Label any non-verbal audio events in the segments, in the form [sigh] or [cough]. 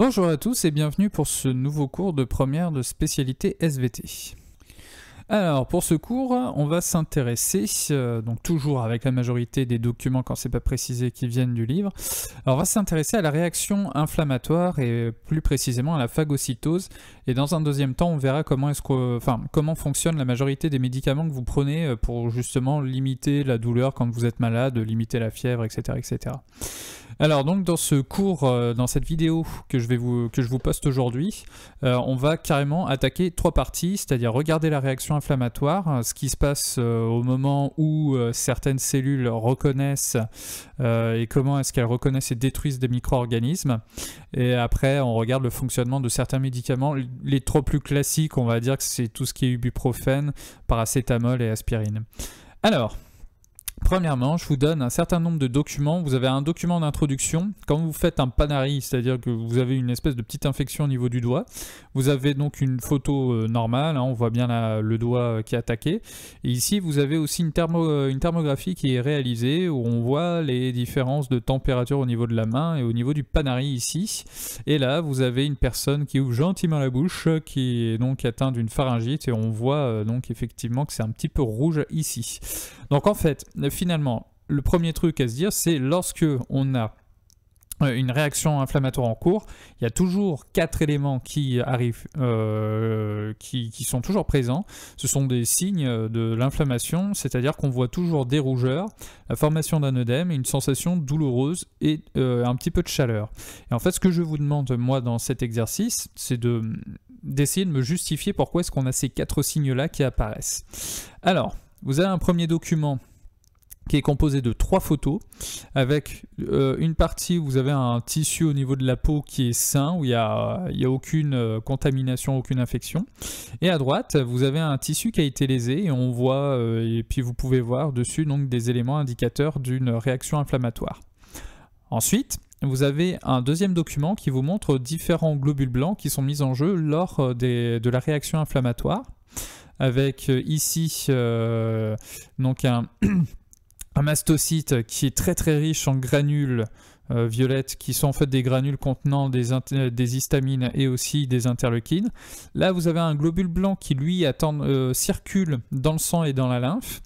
Bonjour à tous et bienvenue pour ce nouveau cours de première de spécialité SVT. Alors pour ce cours, on va s'intéresser, euh, donc toujours avec la majorité des documents quand c'est pas précisé qui viennent du livre, on va s'intéresser à la réaction inflammatoire et plus précisément à la phagocytose, et dans un deuxième temps, on verra comment, est-ce que, enfin, comment fonctionne la majorité des médicaments que vous prenez euh, pour justement limiter la douleur quand vous êtes malade, limiter la fièvre, etc. etc. Alors donc dans ce cours, euh, dans cette vidéo que je, vais vous, que je vous poste aujourd'hui, euh, on va carrément attaquer trois parties, c'est-à-dire regarder la réaction inflammatoire, ce qui se passe au moment où certaines cellules reconnaissent et comment est-ce qu'elles reconnaissent et détruisent des micro-organismes. Et après on regarde le fonctionnement de certains médicaments, les trois plus classiques, on va dire que c'est tout ce qui est ibuprofène, paracétamol et aspirine. Alors, Premièrement, je vous donne un certain nombre de documents. Vous avez un document d'introduction. Quand vous faites un panari, c'est-à-dire que vous avez une espèce de petite infection au niveau du doigt, vous avez donc une photo euh, normale. Hein, on voit bien le doigt euh, qui est attaqué. Et ici, vous avez aussi une, euh, une thermographie qui est réalisée où on voit les différences de température au niveau de la main et au niveau du panari ici. Et là, vous avez une personne qui ouvre gentiment la bouche, qui est donc atteinte d'une pharyngite. Et on voit donc effectivement que c'est un petit peu rouge ici. Donc en fait, finalement, le premier truc à se dire, c'est lorsque on a euh, une réaction inflammatoire en cours, il y a toujours quatre éléments qui arrivent, euh, qui, sont toujours présents. Ce sont des signes euh, de l'inflammation, c'est-à-dire qu'on voit toujours des rougeurs, la formation d'un œdème, une sensation douloureuse et un petit peu de chaleur. Et en fait, ce que je vous demande moi dans cet exercice, c'est de d'essayer de me justifier pourquoi est-ce qu'on a ces quatre signes-là qui apparaissent. Alors, vous avez un premier document qui est composé de trois photos avec euh, une partie où vous avez un tissu au niveau de la peau qui est sain, où il n'y a, aucune euh, contamination, aucune infection. Et à droite, vous avez un tissu qui a été lésé et on voit, euh, et puis vous pouvez voir dessus donc des éléments indicateurs d'une réaction inflammatoire. Ensuite, vous avez un deuxième document qui vous montre différents globules blancs qui sont mis en jeu lors de la réaction inflammatoire avec euh, ici euh, un, [clears throat] mastocyte qui est très très riche en granules euh, violettes qui sont en fait des granules contenant des, histamines et aussi des interleukines. Là vous avez un globule blanc qui lui circule dans le sang et dans la lymphe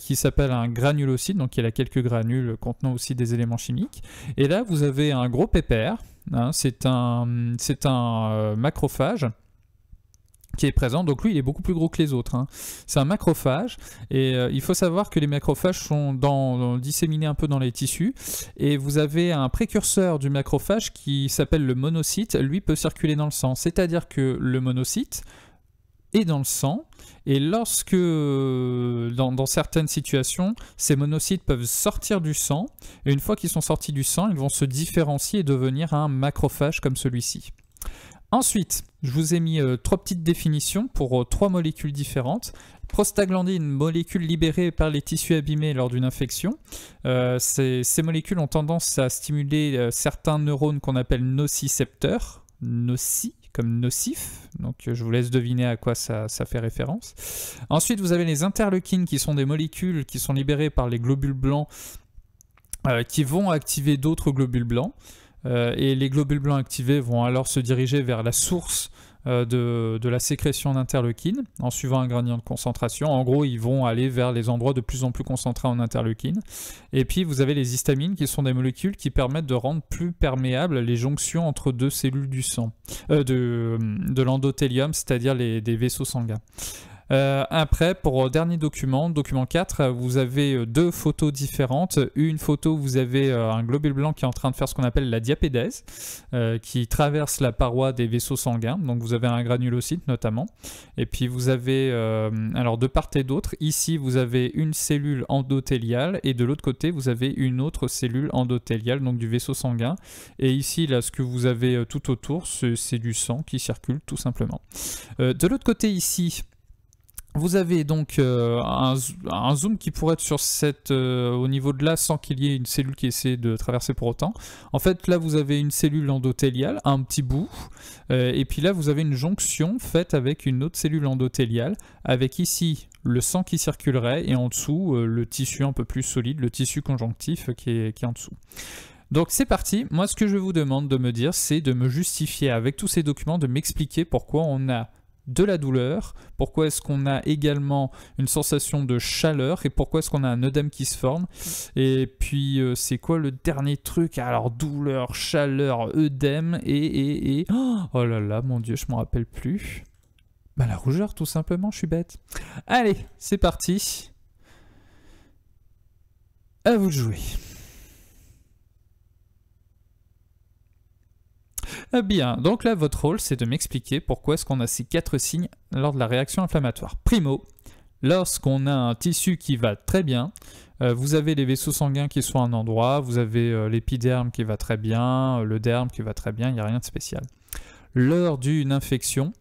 qui s'appelle un granulocyte donc il a quelques granules contenant aussi des éléments chimiques. Et là vous avez un gros pépère, hein. c'est un, macrophage qui est présent. Donc lui, il est beaucoup plus gros que les autres. Hein. C'est un macrophage. Et euh, il faut savoir que les macrophages sont disséminés un peu dans les tissus. Et vous avez un précurseur du macrophage qui s'appelle le monocyte. Lui peut circuler dans le sang. C'est-à-dire que le monocyte est dans le sang. Et lorsque, euh, dans, dans, certaines situations, ces monocytes peuvent sortir du sang, et une fois qu'ils sont sortis du sang, ils vont se différencier et devenir un macrophage comme celui-ci. Ensuite, je vous ai mis euh, trois petites définitions pour euh, trois molécules différentes. Prostaglandine, molécule libérée par les tissus abîmés lors d'une infection. Euh, ces, molécules ont tendance à stimuler certains neurones qu'on appelle nocicepteurs, noci comme nocif, donc je vous laisse deviner à quoi ça, ça, fait référence. Ensuite, vous avez les interleukines qui sont des molécules qui sont libérées par les globules blancs qui vont activer d'autres globules blancs. Euh, et les globules blancs activés vont alors se diriger vers la source euh, de, la sécrétion d'interleukine en suivant un gradient de concentration. En gros, ils vont aller vers les endroits de plus en plus concentrés en interleukine. Et puis, vous avez les histamines qui sont des molécules qui permettent de rendre plus perméables les jonctions entre deux cellules du sang, euh, de, de l'endothélium, c'est-à-dire des vaisseaux sanguins. Euh, après, pour euh, dernier document, document 4, euh, vous avez deux photos différentes. Une photo, vous avez un globule blanc qui est en train de faire ce qu'on appelle la diapédèse, qui traverse la paroi des vaisseaux sanguins. Donc vous avez un granulocyte notamment. Et puis vous avez, alors de part et d'autre, ici vous avez une cellule endothéliale et de l'autre côté vous avez une autre cellule endothéliale, donc du vaisseau sanguin. Et ici, là, ce que vous avez tout autour, c'est du sang qui circule tout simplement. de l'autre côté ici, vous avez donc euh, un, zoom qui pourrait être sur cette, euh, au niveau de là sans qu'il y ait une cellule qui essaie de traverser pour autant. En fait, là, vous avez une cellule endothéliale, un petit bout, euh, et puis là, vous avez une jonction faite avec une autre cellule endothéliale, avec ici le sang qui circulerait, et en dessous, le tissu un peu plus solide, le tissu conjonctif qui est, qui est en dessous. Donc c'est parti, moi ce que je vous demande de me dire, c'est de me justifier avec tous ces documents, de m'expliquer pourquoi on a de la douleur, pourquoi est-ce qu'on a également une sensation de chaleur et pourquoi est-ce qu'on a un œdème qui se forme. Et puis euh, c'est quoi le dernier truc Alors douleur, chaleur, œdème et... et, et... Oh, oh là là, mon dieu, je m'en rappelle plus. Bah la rougeur tout simplement, je suis bête. Allez, c'est parti. À vous de jouer. Eh bien, donc là, votre rôle, c'est de m'expliquer pourquoi est-ce qu'on a ces quatre signes lors de la réaction inflammatoire. Primo, lorsqu'on a un tissu qui va très bien, euh, vous avez les vaisseaux sanguins qui sont à un endroit, vous avez euh, l'épiderme qui va très bien, euh, le derme qui va très bien, il n'y a rien de spécial. Lors d'une infection,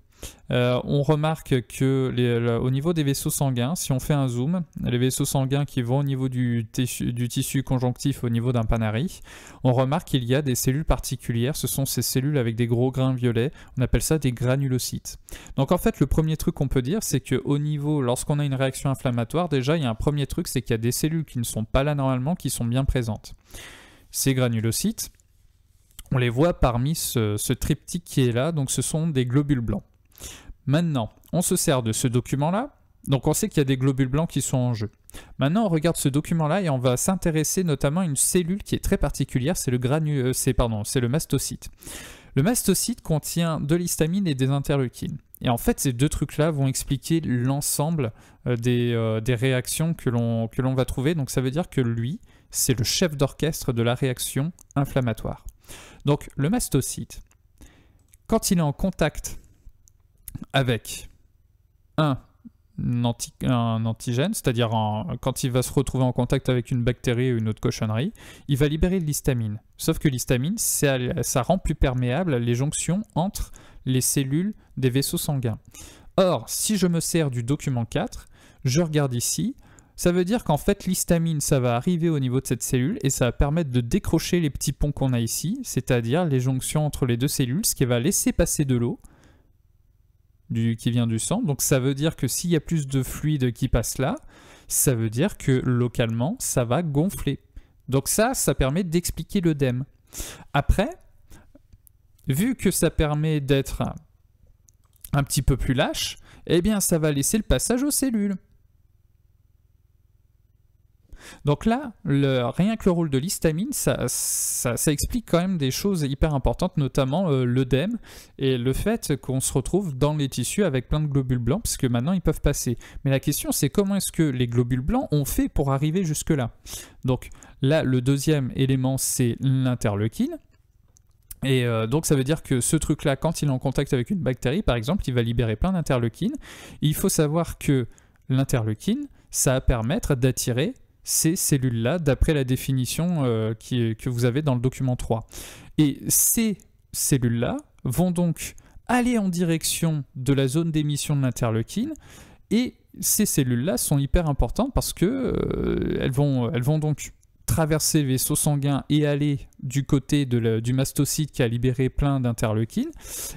euh, on remarque que au niveau des vaisseaux sanguins, si on fait un zoom, les vaisseaux sanguins qui vont au niveau du, tissu, conjonctif, au niveau d'un panari, on remarque qu'il y a des cellules particulières. Ce sont ces cellules avec des gros grains violets. On appelle ça des granulocytes. Donc en fait, le premier truc qu'on peut dire, c'est qu'au niveau, lorsqu'on a une réaction inflammatoire, déjà, il y a un premier truc, c'est qu'il y a des cellules qui ne sont pas là normalement, qui sont bien présentes. Ces granulocytes, on les voit parmi ce, triptyque qui est là, donc ce sont des globules blancs. Maintenant, on se sert de ce document-là. Donc on sait qu'il y a des globules blancs qui sont en jeu. Maintenant, on regarde ce document-là et on va s'intéresser notamment à une cellule qui est très particulière, c'est le, euh, le mastocyte. Le mastocyte contient de l'histamine et des interleukines. Et en fait, ces deux trucs-là vont expliquer l'ensemble euh, euh, des, réactions que l'on va trouver. Donc ça veut dire que lui, c'est le chef d'orchestre de la réaction inflammatoire. Donc le mastocyte, quand il est en contact avec un, antigène, c'est-à-dire quand il va se retrouver en contact avec une bactérie ou une autre cochonnerie, il va libérer de l'histamine. Sauf que l'histamine, ça, ça rend plus perméable les jonctions entre les cellules des vaisseaux sanguins. Or, si je me sers du document 4, je regarde ici, ça veut dire qu'en fait l'histamine, ça va arriver au niveau de cette cellule et ça va permettre de décrocher les petits ponts qu'on a ici, c'est-à-dire les jonctions entre les deux cellules, ce qui va laisser passer de l'eau, qui vient du sang. Donc ça veut dire que s'il y a plus de fluide qui passe là, ça veut dire que localement, ça va gonfler. Donc ça, ça permet d'expliquer l'œdème. Après, vu que ça permet d'être un petit peu plus lâche, eh bien ça va laisser le passage aux cellules. Donc là, rien que le rôle de l'histamine, ça, explique quand même des choses hyper importantes, notamment euh, l'œdème et le fait qu'on se retrouve dans les tissus avec plein de globules blancs, puisque que maintenant ils peuvent passer. Mais la question, c'est comment est-ce que les globules blancs ont fait pour arriver jusque-là Donc là, le deuxième élément, c'est l'interleukine. Et euh, donc ça veut dire que ce truc-là, quand il est en contact avec une bactérie, par exemple, il va libérer plein d'interleukines. Il faut savoir que l'interleukine, ça va permettre d'attirer ces cellules-là, d'après la définition euh, que vous avez dans le document 3. Et ces cellules-là vont donc aller en direction de la zone d'émission de l'interleukine, et ces cellules-là sont hyper importantes parce que euh, vont, elles vont donc traverser le vaisseau sanguin et aller du côté du mastocyte qui a libéré plein d'interleukines.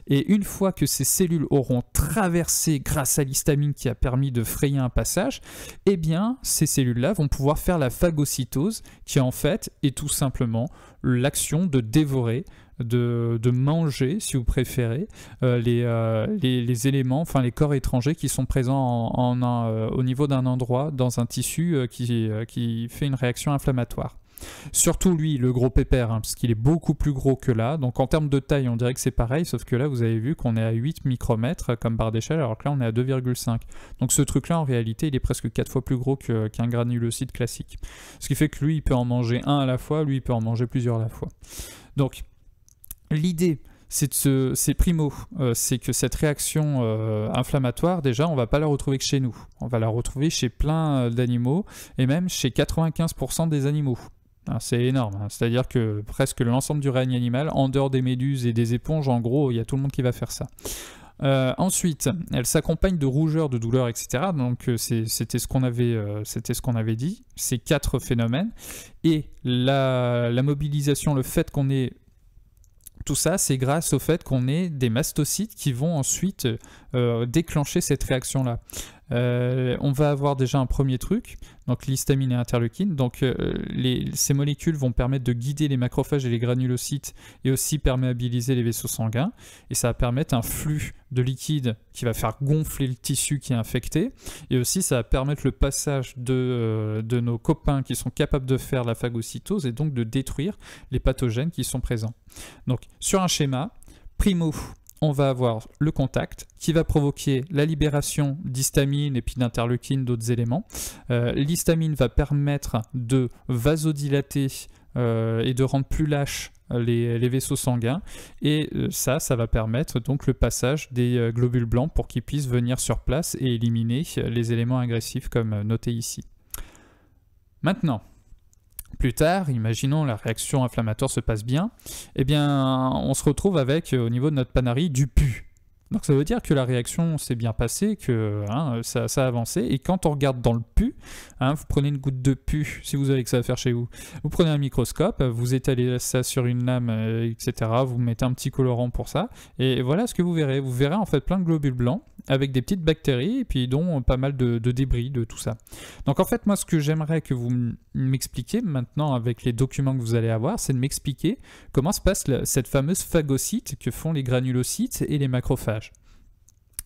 Et une fois que ces cellules auront traversé grâce à l'histamine qui a permis de frayer un passage, eh bien, ces cellules-là vont pouvoir faire la phagocytose qui en fait est tout simplement l'action de dévorer de, manger, si vous préférez, euh, euh, les, les, éléments, enfin les corps étrangers qui sont présents euh, au niveau d'un endroit dans un tissu qui, qui fait une réaction inflammatoire. Surtout lui, le gros pépère, hein, parce qu'il est beaucoup plus gros que là. Donc en termes de taille, on dirait que c'est pareil, sauf que là, vous avez vu qu'on est à 8 micromètres comme barre d'échelle, alors que là, on est à 2,5. Donc ce truc-là, en réalité, il est presque 4 fois plus gros qu'un granulocyte classique. Ce qui fait que lui, il peut en manger un à la fois, lui, il peut en manger plusieurs à la fois. Donc l'idée, c'est primo, euh, c'est que cette réaction euh, inflammatoire, déjà, on ne va pas la retrouver que chez nous. On va la retrouver chez plein euh, d'animaux et même chez 95% des animaux. Hein, c'est énorme. Hein. C'est-à-dire que presque l'ensemble du règne animal, en dehors des méduses et des éponges, en gros, il y a tout le monde qui va faire ça. ensuite, elle s'accompagne de rougeurs, de douleurs, etc. Donc c'était ce qu'on avait, dit. Ces quatre phénomènes et la, la mobilisation, le fait qu'on ait tout ça, c'est grâce au fait qu'on ait des mastocytes qui vont ensuite euh, déclencher cette réaction-là. Euh, on va avoir déjà un premier truc, donc l'histamine et interleukine. Donc euh, ces molécules vont permettre de guider les macrophages et les granulocytes et aussi perméabiliser les vaisseaux sanguins. Et ça va permettre un flux de liquide qui va faire gonfler le tissu qui est infecté. Et aussi ça va permettre le passage de, euh, de nos copains qui sont capables de faire la phagocytose et donc de détruire les pathogènes qui sont présents. Donc sur un schéma, primo, on va avoir le contact qui va provoquer la libération d'histamine et puis d'interleukine, d'autres éléments. Euh, l'histamine va permettre de vasodilater euh, et de rendre plus lâches euh, les, les, vaisseaux sanguins. Et ça, ça va permettre donc le passage des globules blancs pour qu'ils puissent venir sur place et éliminer les éléments agressifs comme noté ici. Maintenant, plus tard, imaginons la réaction inflammatoire se passe bien, eh bien on se retrouve avec euh, au niveau de notre panarie du pu. Donc ça veut dire que la réaction s'est bien passée, que hein, ça, ça, a avancé, et quand on regarde dans le pu, Hein, vous prenez une goutte de pu, si vous avez que ça à faire chez vous. Vous prenez un microscope, vous étalez ça sur une lame, euh, etc. Vous mettez un petit colorant pour ça. Et voilà ce que vous verrez. Vous verrez en fait plein de globules blancs avec des petites bactéries et puis dont euh, pas mal de, débris de tout ça. Donc en fait, moi, ce que j'aimerais que vous m'expliquiez maintenant avec les documents que vous allez avoir, c'est de m'expliquer comment se passe cette fameuse phagocyte que font les granulocytes et les macrophages.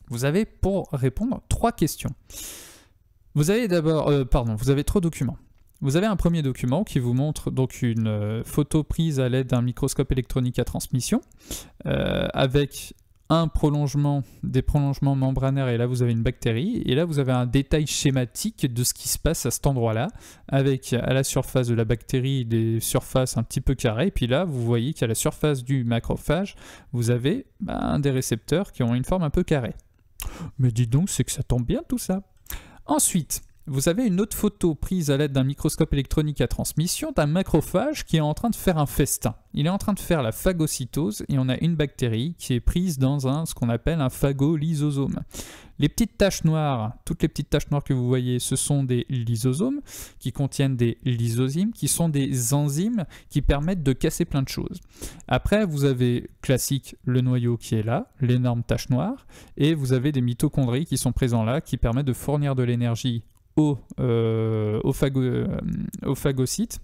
Vous avez pour répondre trois questions. Vous avez d'abord, euh, pardon, vous avez trois documents. Vous avez un premier document qui vous montre donc une euh, photo prise à l'aide d'un microscope électronique à transmission euh, avec un prolongement, des prolongements membranaires, et là vous avez une bactérie, et là vous avez un détail schématique de ce qui se passe à cet endroit-là, avec à la surface de la bactérie des surfaces un petit peu carrées, et puis là vous voyez qu'à la surface du macrophage, vous avez bah, des récepteurs qui ont une forme un peu carrée. Mais dis donc, c'est que ça tombe bien tout ça Ensuite, vous avez une autre photo prise à l'aide d'un microscope électronique à transmission d'un macrophage qui est en train de faire un festin. Il est en train de faire la phagocytose et on a une bactérie qui est prise dans un ce qu'on appelle un phagolysosome. Les petites taches noires, toutes les petites taches noires que vous voyez, ce sont des lysosomes qui contiennent des lysosymes, qui sont des enzymes qui permettent de casser plein de choses. Après, vous avez classique le noyau qui est là, l'énorme tache noire, et vous avez des mitochondries qui sont présents là, qui permettent de fournir de l'énergie au, euh, euh, au, phagocyte.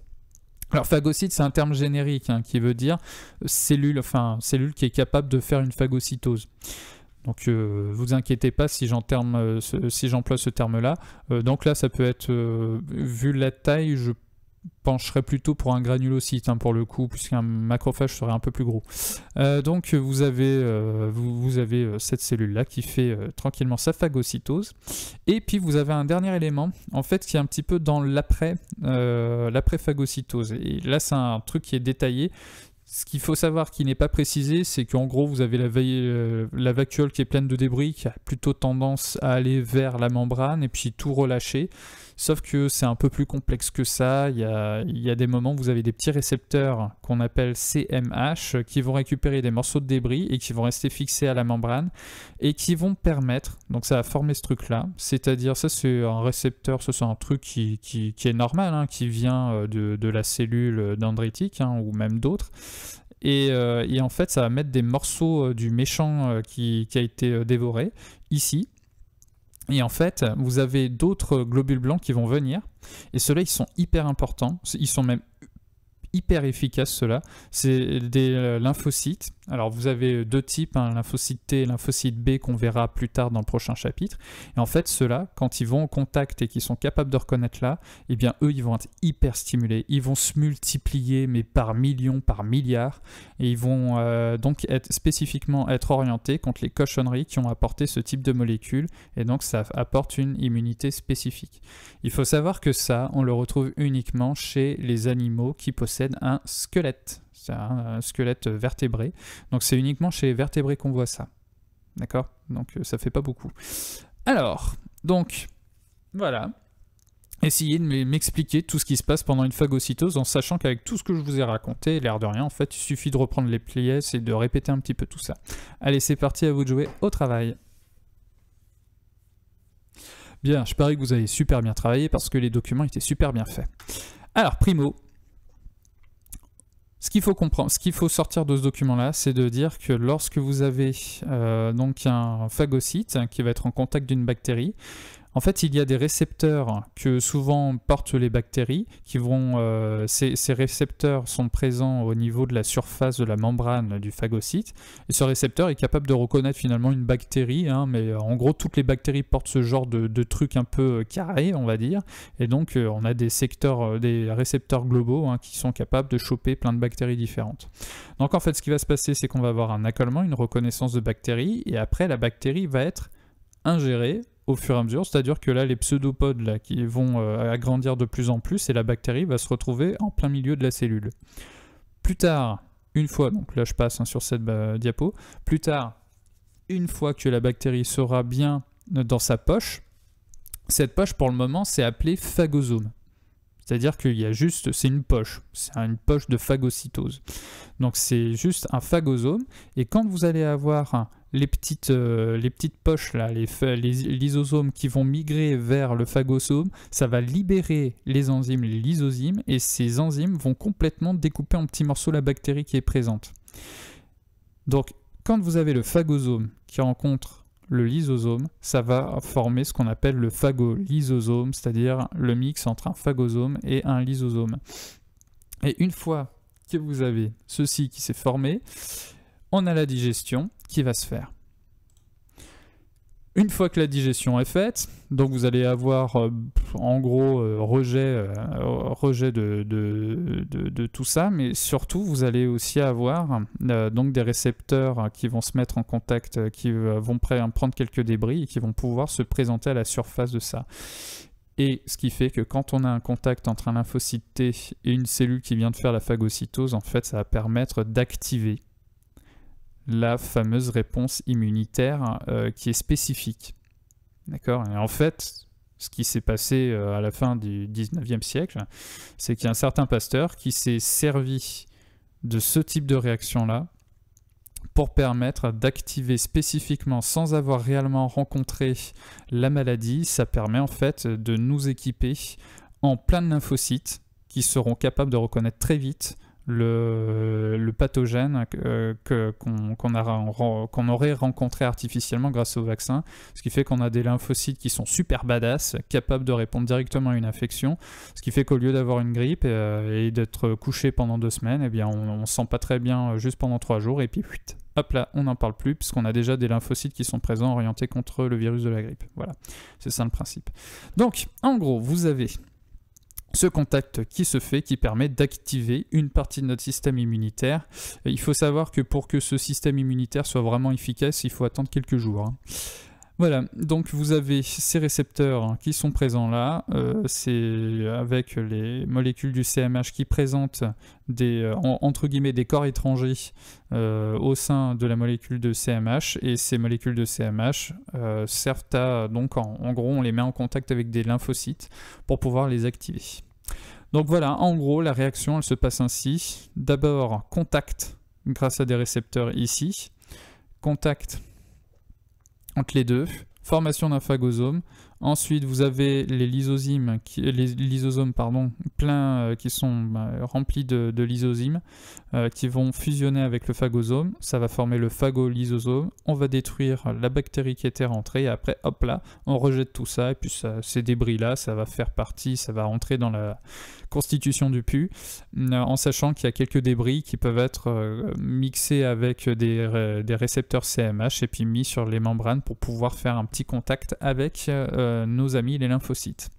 Alors phagocyte, c'est un terme générique hein, qui veut dire cellule, enfin cellule qui est capable de faire une phagocytose. Donc euh, vous inquiétez pas si j'emploie si ce terme-là. donc là, ça peut être, vu la taille, je pencherait plutôt pour un granulocyte hein, pour le coup, puisqu'un macrophage serait un peu plus gros. Euh, donc vous avez, euh, vous, avez euh, cette cellule-là qui fait tranquillement sa phagocytose. Et puis vous avez un dernier élément, en fait, qui est un petit peu dans l'après, phagocytose Et là, c'est un truc qui est détaillé. Ce qu'il faut savoir qui n'est pas précisé, c'est qu'en gros, vous avez la, la vacuole qui est pleine de débris, qui a plutôt tendance à aller vers la membrane et puis tout relâcher. Sauf que c'est un peu plus complexe que ça. Il y a, des moments où vous avez des petits récepteurs qu'on appelle CMH qui vont récupérer des morceaux de débris et qui vont rester fixés à la membrane et qui vont permettre, donc ça va former ce truc-là, c'est-à-dire ça c'est un récepteur, ce sont un truc qui, qui, est normal, hein, qui vient euh, de, la cellule dendritique hein, ou même d'autres. Euh, et, en fait ça va mettre des morceaux euh, du méchant qui, qui a été dévoré ici et en fait, vous avez d'autres globules blancs qui vont venir. Et ceux-là, ils sont hyper importants. Ils sont même hyper efficace cela. C'est des euh, lymphocytes. Alors vous avez euh, deux types, hein, lymphocyte T et lymphocyte B qu'on verra plus tard dans le prochain chapitre. Et en fait ceux-là, quand ils vont en contact et qu'ils sont capables de reconnaître là, eh bien eux ils vont être hyper stimulés. Ils vont se multiplier mais par millions, par milliards. Et ils vont euh, donc être spécifiquement être orientés contre les cochonneries qui ont apporté ce type de molécules. Et donc ça apporte une immunité spécifique. Il faut savoir que ça, on le retrouve uniquement chez les animaux qui possèdent un squelette, c'est un squelette vertébré. Donc c'est uniquement chez les vertébrés qu'on voit ça. D'accord Donc euh, ça fait pas beaucoup. Alors, donc, voilà. Essayez de m'expliquer tout ce qui se passe pendant une phagocytose en sachant qu'avec tout ce que je vous ai raconté, l'air de rien, en fait, il suffit de reprendre les pièces et de répéter un petit peu tout ça. Allez, c'est parti, à vous de jouer au travail. Bien, je parie que vous avez super bien travaillé parce que les documents étaient super bien faits. Alors, primo, ce qu'il faut comprendre, ce qu'il faut sortir de ce document-là, c'est de dire que lorsque vous avez euh, donc un phagocyte hein, qui va être en contact d'une bactérie, en fait, il y a des récepteurs que souvent portent les bactéries, qui vont, euh, ces, récepteurs sont présents au niveau de la surface de la membrane du phagocyte, et ce récepteur est capable de reconnaître finalement une bactérie, hein, mais euh, en gros, toutes les bactéries portent ce genre de, truc un peu euh, carré, on va dire, et donc on a des secteurs, des récepteurs globaux hein, qui sont capables de choper plein de bactéries différentes. Donc en fait, ce qui va se passer, c'est qu'on va avoir un accolement, une reconnaissance de bactéries, et après, la bactérie va être ingérée au fur et à mesure. C'est-à-dire que là, les pseudopodes là, qui vont euh, agrandir de plus en plus et la bactérie va se retrouver en plein milieu de la cellule. Plus tard, une fois, donc là je passe hein, sur cette bah, diapo, plus tard, une fois que la bactérie sera bien euh, dans sa poche, cette poche pour le moment c'est appelé phagosome. C'est-à-dire qu'il y a juste, c'est une poche, c'est une poche de phagocytose. Donc c'est juste un phagosome, et quand vous allez avoir les petites, euh, les petites poches, là, les, les, lysosomes qui vont migrer vers le phagosome, ça va libérer les enzymes, les lysosomes, et ces enzymes vont complètement découper en petits morceaux la bactérie qui est présente. Donc quand vous avez le phagosome qui rencontre le lysosome, ça va former ce qu'on appelle le phagolysosome, c'est-à-dire le mix entre un phagosome et un lysosome. Et une fois que vous avez ceci qui s'est formé, on a la digestion qui va se faire. Une fois que la digestion est faite, donc vous allez avoir euh, en gros euh, rejet, euh, rejet de, tout ça, mais surtout vous allez aussi avoir donc des récepteurs qui vont se mettre en contact, qui vont prendre quelques débris et qui vont pouvoir se présenter à la surface de ça. Et ce qui fait que quand on a un contact entre un lymphocyte T et une cellule qui vient de faire la phagocytose, en fait, ça va permettre d'activer la fameuse réponse immunitaire euh, qui est spécifique. D'accord Et en fait, ce qui s'est passé euh, à la fin du 19e siècle, c'est qu'il y a un certain pasteur qui s'est servi de ce type de réaction-là pour permettre d'activer spécifiquement sans avoir réellement rencontré la maladie. Ça permet en fait de nous équiper en plein de lymphocytes qui seront capables de reconnaître très vite le, le pathogène euh, qu'on aurait rencontré artificiellement grâce au vaccin, ce qui fait qu'on a des lymphocytes qui sont super badass, capables de répondre directement à une infection, ce qui fait qu'au lieu d'avoir une grippe euh, et, d'être couché pendant deux semaines, et eh bien on, ne se sent pas très bien euh, juste pendant trois jours et puis hop là, on n'en parle plus puisqu'on a déjà des lymphocytes qui sont présents orientés contre le virus de la grippe. Voilà, c'est ça le principe. Donc, en gros, vous avez ce contact qui se fait, qui permet d'activer une partie de notre système immunitaire. il faut savoir que pour que ce système immunitaire soit vraiment efficace, il faut attendre quelques jours. Hein. Voilà, donc vous avez ces récepteurs qui sont présents là, euh, mhm. c'est avec les molécules du CMH qui présentent des, euh, entre guillemets, des corps étrangers euh, au sein de la molécule de CMH, et ces molécules de CMH servent à, donc en gros, on les met en contact avec des lymphocytes pour pouvoir les activer. Donc voilà, en gros, la réaction, elle se passe ainsi. D'abord, contact grâce à des récepteurs ici, contact entre les deux, formation d'un phagosome. Ensuite, vous avez les lysosomes, qui, pardon, pleins euh, qui sont bah, remplis de, lysosomes, euh, qui vont fusionner avec le phagosome. Ça va former le phagolysosome. On va détruire la bactérie qui était rentrée. Et après, hop là, on rejette tout ça. Et puis ces débris-là, ça va faire partie, ça va rentrer dans la constitution du pu, euh, en sachant qu'il y a quelques débris qui peuvent être euh, mixés avec des, récepteurs CMH et puis mis sur les membranes pour pouvoir faire un petit contact avec euh, nos amis les lymphocytes.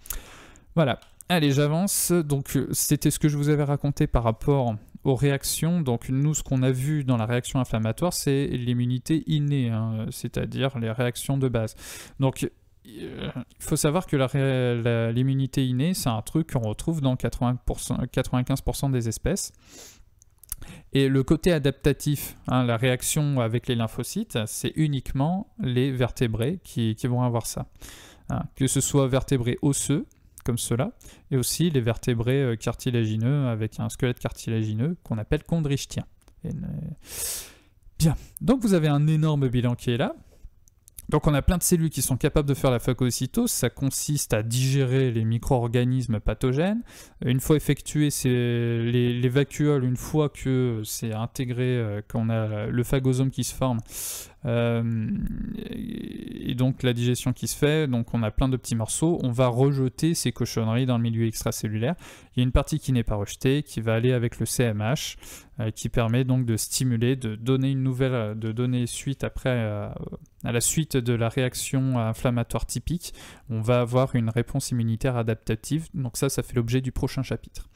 Voilà. Allez, j'avance. Donc, c'était ce que je vous avais raconté par rapport aux réactions. Donc nous, ce qu'on a vu dans la réaction inflammatoire, c'est l'immunité innée, hein, c'est-à-dire les réactions de base. Donc il faut savoir que l'immunité innée, c'est un truc qu'on retrouve dans 80%, 95% des espèces. Et le côté adaptatif, hein, la réaction avec les lymphocytes, c'est uniquement les vertébrés qui, vont avoir ça. Hein. que ce soit vertébrés osseux, comme cela, et aussi les vertébrés euh, cartilagineux avec un squelette cartilagineux qu'on appelle chondrichtien. Euh, bien, donc vous avez un énorme bilan qui est là. Donc on a plein de cellules qui sont capables de faire la phagocytose, ça consiste à digérer les micro-organismes pathogènes. Une fois effectué, les, les vacuoles, une fois que c'est intégré, euh, qu'on a le phagosome qui se forme, euh, et donc la digestion qui se fait, donc on a plein de petits morceaux, on va rejeter ces cochonneries dans le milieu extracellulaire. Il y a une partie qui n'est pas rejetée, qui va aller avec le CMH, euh, qui permet donc de stimuler, de donner une nouvelle, de donner suite après euh, à la suite de la réaction inflammatoire typique, on va avoir une réponse immunitaire adaptative. Donc ça, ça fait l'objet du prochain chapitre.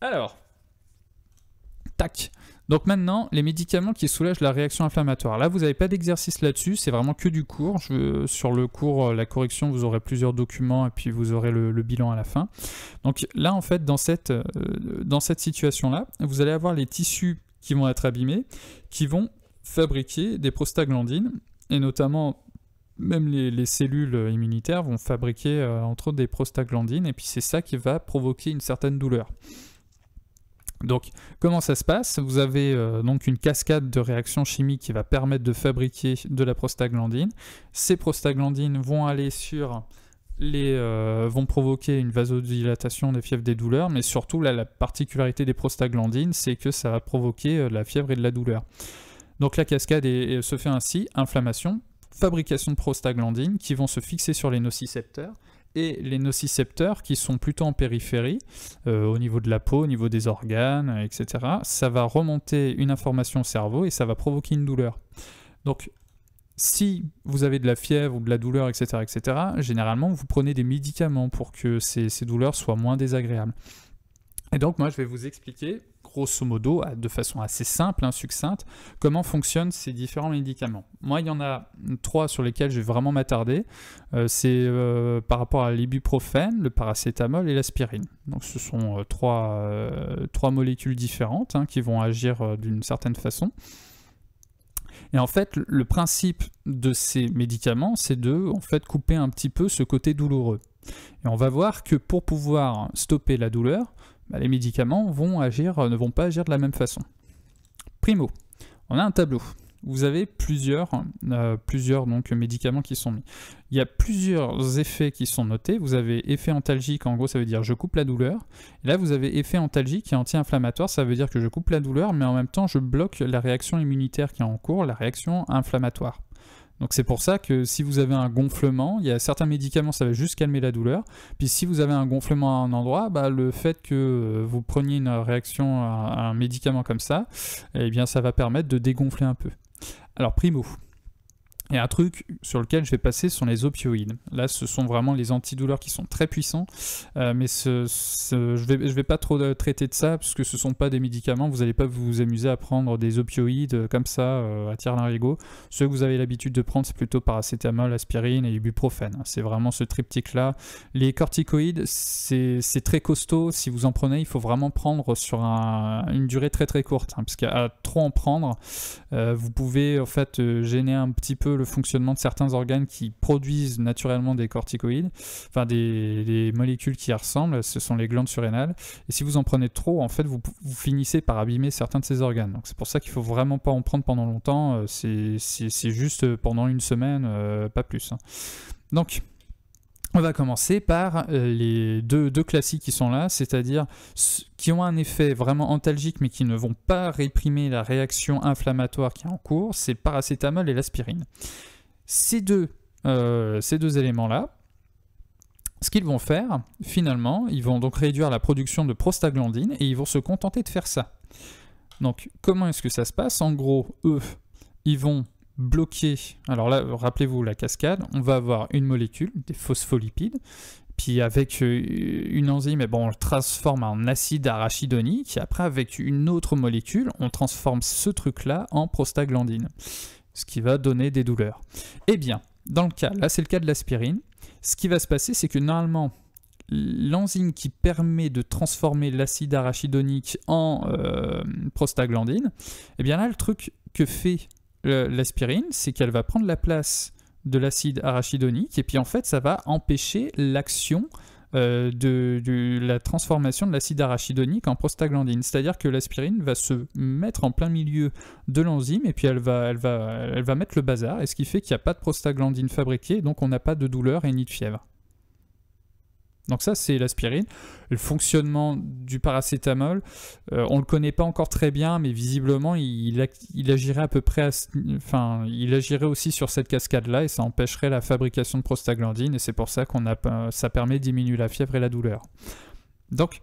Alors, tac. Donc maintenant, les médicaments qui soulagent la réaction inflammatoire. Là, vous n'avez pas d'exercice là-dessus, c'est vraiment que du cours. sur le cours, euh, la correction, vous aurez plusieurs documents et puis vous aurez le, bilan à la fin. Donc là, en fait, euh, dans cette, situation-là, vous allez avoir les tissus qui vont être abîmés, qui vont fabriquer des prostaglandines, et notamment même les, cellules immunitaires vont fabriquer euh, entre autres des prostaglandines, et puis c'est ça qui va provoquer une certaine douleur. Donc, comment ça se passe Vous avez euh, donc une cascade de réactions chimiques qui va permettre de fabriquer de la prostaglandine. Ces prostaglandines vont aller sur les euh, vont provoquer une vasodilatation des fièvres des douleurs, mais surtout la particularité des prostaglandines, c'est que ça va provoquer euh, la fièvre et de la douleur. Donc la cascade se fait ainsi inflammation, fabrication de prostaglandines qui vont se fixer sur les nocicepteurs, et les nocicepteurs qui sont plutôt en périphérie, euh, au niveau de la peau, au niveau des organes, euh, etc. Ça va remonter une information au cerveau et ça va provoquer une douleur. Donc, si vous avez de la fièvre ou de la douleur, etc., etc., généralement, vous prenez des médicaments pour que ces douleurs soient moins désagréables. Et donc, moi, je vais vous expliquer grosso modo, de façon assez simple, hein, succincte, comment fonctionnent ces différents médicaments. Moi, il y en a trois sur lesquels je vais vraiment m'attarder. Euh, c'est euh, par rapport à l'ibuprofène, le paracétamol et l'aspirine. Donc ce sont euh, trois, molécules différentes hein, qui vont agir d'une certaine façon. Et en fait, le principe de ces médicaments, c'est de en fait, couper un petit peu ce côté douloureux. Et on va voir que pour pouvoir stopper la douleur, bah, les médicaments vont agir, euh, ne vont pas agir de la même façon. Primo, on a un tableau. Vous avez plusieurs, euh, médicaments qui sont mis. Il y a plusieurs effets qui sont notés. Vous avez effet antalgique, en gros ça veut dire je coupe la douleur. Et là vous avez effet antalgique et anti-inflammatoire, ça veut dire que je coupe la douleur, mais en même temps je bloque la réaction immunitaire qui est en cours, la réaction inflammatoire. Donc c'est pour ça que si vous avez un gonflement, il y a certains médicaments, ça va juste calmer la douleur. Puis si vous avez un gonflement à un endroit, bah, le fait que euh, vous preniez une réaction à un médicament comme ça, eh bien ça va permettre de dégonfler un peu. Alors primo, un truc sur lequel je vais passer, sont les opioïdes. Là, ce sont vraiment les antidouleurs qui sont très puissants, euh, mais je vais, je vais pas trop euh, traiter de ça, parce que ce ne sont pas des médicaments, vous n'allez pas vous amuser à prendre des opioïdes euh, comme ça, à un rigot ce que vous avez l'habitude de prendre, c'est plutôt paracétamol, aspirine et ibuprofène. C'est vraiment ce triptyque-là. Les corticoïdes, c'est très costaud, si vous en prenez, il faut vraiment prendre sur une durée très très courte, hein, parce qu'à trop en prendre, vous pouvez en fait gêner un petit peu le fonctionnement de certains organes qui produisent naturellement des corticoïdes, enfin des, molécules qui y ressemblent, ce sont les glandes surrénales. Et si vous en prenez trop, en fait, vous, finissez par abîmer certains de ces organes. Donc c'est pour ça qu'il faut vraiment pas en prendre pendant longtemps, euh, c'est juste pendant une semaine, euh, pas plus. Hein. Donc, on va commencer par euh, les deux, classiques qui sont là, c'est-à-dire qui ont un effet vraiment antalgique mais qui ne vont pas réprimer la réaction inflammatoire qui est en cours, c'est paracétamol et l'aspirine. Ces deux, euh, ces deux éléments-là, ce qu'ils vont faire, finalement, ils vont donc réduire la production de prostaglandine et ils vont se contenter de faire ça. Donc comment est-ce que ça se passe En gros, eux, ils vont bloquer, alors là, rappelez-vous la cascade, on va avoir une molécule, des phospholipides, puis avec euh, une enzyme, eh ben, on le transforme en acide arachidonique, et après avec une autre molécule, on transforme ce truc-là en prostaglandine, ce qui va donner des douleurs. Eh bien, dans le cas, là c'est le cas de l'aspirine, ce qui va se passer, c'est que normalement, l'enzyme qui permet de transformer l'acide arachidonique en euh, prostaglandine, eh bien là, le truc que fait euh, l'aspirine, c'est qu'elle va prendre la place de l'acide arachidonique et puis en fait ça va empêcher l'action euh, de, la transformation de l'acide arachidonique en prostaglandine. C'est-à-dire que l'aspirine va se mettre en plein milieu de l'enzyme et puis elle va, elle, va, elle va mettre le bazar, et ce qui fait qu'il n'y a pas de prostaglandine fabriquée, donc on n'a pas de douleur et ni de fièvre. Donc ça, c'est l'aspirine. Le fonctionnement du paracétamol, euh, on ne le connaît pas encore très bien, mais visiblement, il, agirait à peu près, enfin, il agirait aussi sur cette cascade-là et ça empêcherait la fabrication de prostaglandine, Et c'est pour ça qu'on a, euh, ça permet de diminuer la fièvre et la douleur. Donc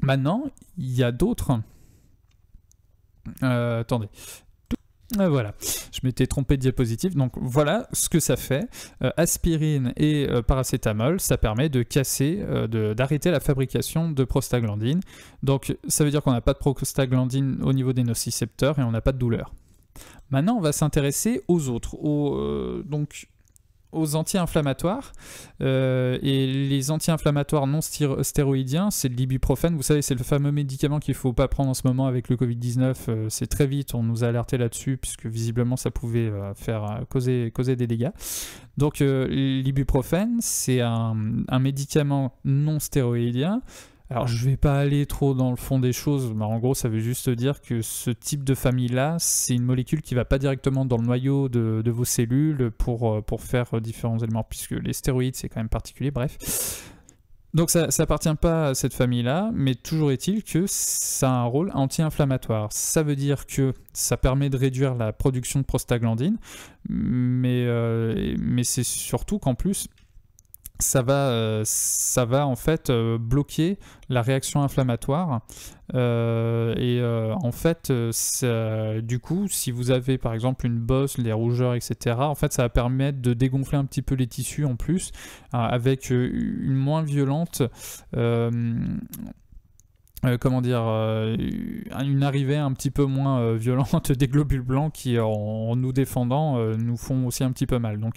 maintenant, il y a d'autres. Euh, attendez, euh, voilà, je m'étais trompé de diapositive. Donc voilà ce que ça fait. Euh, aspirine et euh, paracétamol, ça permet de casser, d'arrêter la fabrication de prostaglandine. Donc ça veut dire qu'on n'a pas de prostaglandine au niveau des nocicepteurs et on n'a pas de douleur. Maintenant, on va s'intéresser aux autres. donc aux anti-inflammatoires. Euh, et les anti-inflammatoires non stéroïdiens, c'est l'ibuprofène. Vous savez, c'est le fameux médicament qu'il ne faut pas prendre en ce moment avec le Covid-19. Euh, c'est très vite, on nous a alerté là-dessus, puisque visiblement ça pouvait euh, faire causer, causer des dégâts. Donc l'ibuprofène, c'est un, un médicament non stéroïdien alors je vais pas aller trop dans le fond des choses, mais en gros ça veut juste dire que ce type de famille-là, c'est une molécule qui ne va pas directement dans le noyau de, vos cellules pour, euh, pour faire euh, différents éléments, puisque les stéroïdes c'est quand même particulier, bref. Donc ça n'appartient pas à cette famille-là, mais toujours est-il que ça a un rôle anti-inflammatoire. Ça veut dire que ça permet de réduire la production de prostaglandine, mais, euh, mais c'est surtout qu'en plus, ça va, euh, ça va en fait euh, bloquer la réaction inflammatoire. Euh, et en fait, du coup, si vous avez par exemple une bosse, les rougeurs, etc., en fait, ça va permettre de dégonfler un petit peu les tissus en plus, hein, avec une moins violente euh, comment dire, euh, une arrivée un petit peu moins euh, violente des globules blancs qui, en, nous défendant, nous font aussi un petit peu mal. Donc,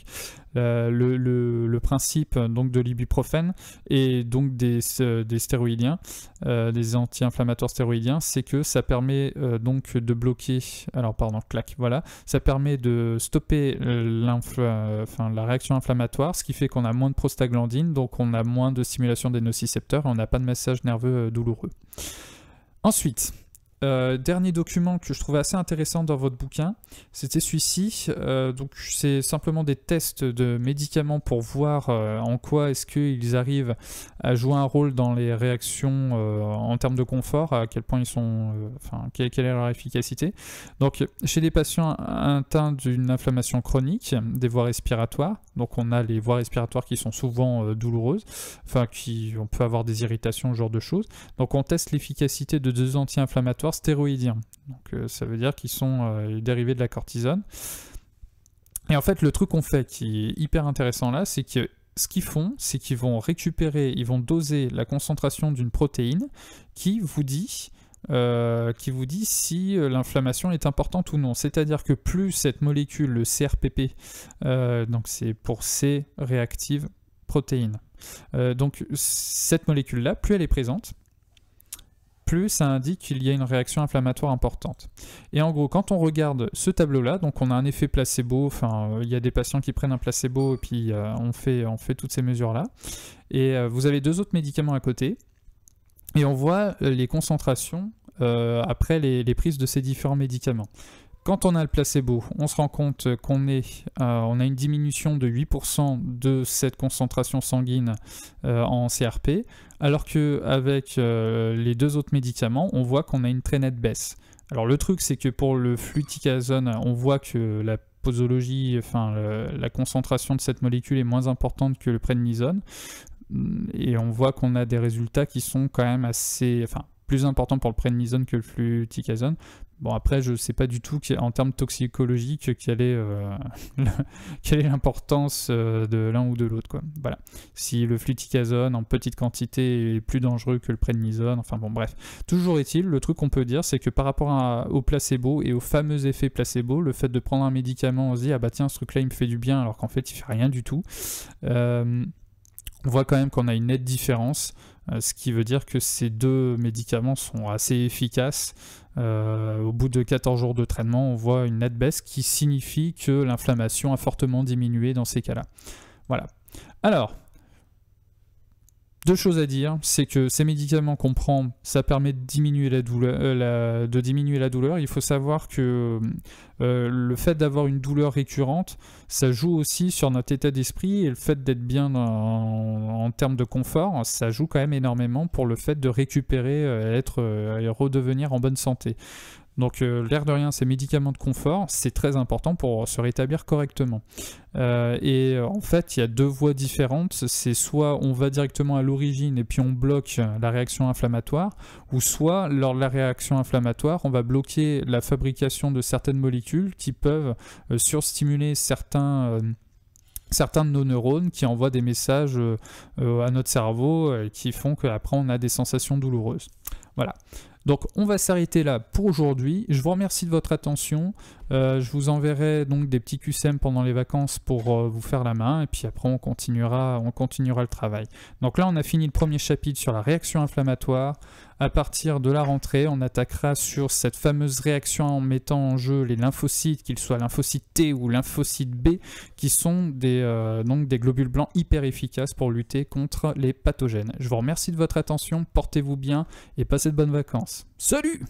le, principe donc de l'ibuprofène et donc des, stéroïdiens, des anti-inflammatoires stéroïdiens, c'est que ça permet donc de bloquer, alors pardon, clac, voilà, ça permet de stopper la réaction inflammatoire, ce qui fait qu'on a moins de prostaglandine, donc on a moins de stimulation des nocicepteurs, on n'a pas de massage nerveux douloureux. Ensuite, euh, dernier document que je trouvais assez intéressant dans votre bouquin, c'était celui-ci. Euh, donc c'est simplement des tests de médicaments pour voir euh, en quoi est-ce qu'ils arrivent à jouer un rôle dans les réactions en termes de confort, à quel point ils sont, enfin quelle, est leur efficacité. Donc chez des patients atteints d'une inflammation chronique des voies respiratoires, donc on a les voies respiratoires qui sont souvent douloureuses, enfin qui on peut avoir des irritations, ce genre de choses. Donc on teste l'efficacité de deux anti-inflammatoires stéroïdien stéroïdiens. Donc euh, ça veut dire qu'ils sont euh, dérivés de la cortisone. Et en fait, le truc qu'on fait qui est hyper intéressant là, c'est que ce qu'ils font, c'est qu'ils vont récupérer, ils vont doser la concentration d'une protéine qui vous dit euh, qui vous dit si l'inflammation est importante ou non. C'est-à-dire que plus cette molécule, le CRPP, donc c'est pour C réactive protéine, donc cette molécule-là, plus elle est présente, plus, ça indique qu'il y a une réaction inflammatoire importante. Et en gros, quand on regarde ce tableau-là, donc on a un effet placebo, enfin, euh, il y a des patients qui prennent un placebo et puis euh, on, fait, on fait toutes ces mesures-là. Et euh, vous avez deux autres médicaments à côté. Et on voit les concentrations après les, prises de ces différents médicaments. Quand on a le placebo, on se rend compte qu'on euh, a une diminution de 8% de cette concentration sanguine euh, en CRP, alors que avec euh, les deux autres médicaments, on voit qu'on a une très nette baisse. Alors le truc, c'est que pour le fluticasone, on voit que la posologie, enfin la concentration de cette molécule est moins importante que le prednisone, mm, et on voit qu'on a des résultats qui sont quand même assez, enfin plus importants pour le prednisone que le fluticasone. Bon, après, je ne sais pas du tout en termes toxicologiques [laughs] euh, [laughs] quelle est l'importance euh, de l'un ou de l'autre. Voilà. Si le fluticasone en petite quantité est plus dangereux que le prednisone, enfin bon, bref. Toujours est-il, le truc qu'on peut dire, c'est que par rapport au placebo et au fameux effet placebo, le fait de prendre un médicament, on se dit, ah bah tiens, ce truc-là, il me fait du bien, alors qu'en fait, il ne fait rien du tout. Euh, on voit quand même qu'on a une nette différence, ce qui veut dire que ces deux médicaments sont assez efficaces euh, au bout de 14 jours de traitement, on voit une nette baisse qui signifie que l'inflammation a fortement diminué dans ces cas-là. Voilà. Alors, deux choses à dire, c'est que ces médicaments qu'on prend, ça permet de diminuer la douleur. Euh, de diminuer la douleur. Il faut savoir que euh, le fait d'avoir une douleur récurrente, ça joue aussi sur notre état d'esprit et le fait d'être bien en, termes de confort, ça joue quand même énormément pour le fait de récupérer, euh, être et redevenir en bonne santé. Donc euh, l'air de rien, ces médicaments de confort, c'est très important pour se rétablir correctement. Euh, et euh, en fait, il y a deux voies différentes. C'est soit on va directement à l'origine et puis on bloque la réaction inflammatoire, ou soit lors de la réaction inflammatoire, on va bloquer la fabrication de certaines molécules qui peuvent surstimuler certains certains de nos neurones qui envoient des messages à notre cerveau qui font qu'après on a des sensations douloureuses. Voilà. Donc on va s'arrêter là pour aujourd'hui. Je vous remercie de votre attention. Euh, je vous enverrai donc des petits QCM pendant les vacances pour euh, vous faire la main et puis après on continuera, on continuera le travail. Donc là on a fini le premier chapitre sur la réaction inflammatoire. À partir de la rentrée, on attaquera sur cette fameuse réaction en mettant en jeu les lymphocytes, qu'ils soient lymphocytes T ou lymphocytes B, qui sont des, euh, donc des globules blancs hyper efficaces pour lutter contre les pathogènes. Je vous remercie de votre attention, portez-vous bien et passez de bonnes vacances. Salut